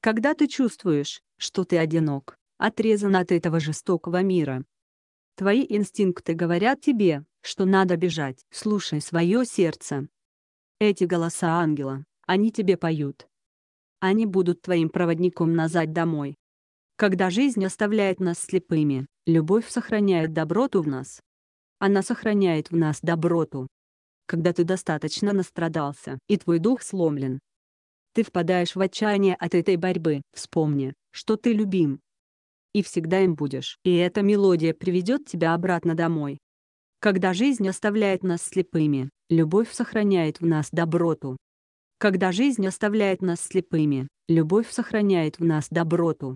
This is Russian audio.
когда ты чувствуешь, что ты одинок, отрезан от этого жестокого мира. Твои инстинкты говорят тебе, что надо бежать. Слушай свое сердце. Эти голоса ангела, они тебе поют. Они будут твоим проводником назад домой. Когда жизнь оставляет нас слепыми, любовь сохраняет доброту в нас. Она сохраняет в нас доброту. Когда ты достаточно настрадался и твой дух сломлен, ты впадаешь в отчаяние от этой борьбы. Вспомни, что ты любим. И всегда им будешь. И эта мелодия приведет тебя обратно домой. Когда жизнь оставляет нас слепыми, любовь сохраняет в нас доброту. Когда жизнь оставляет нас слепыми, любовь сохраняет в нас доброту.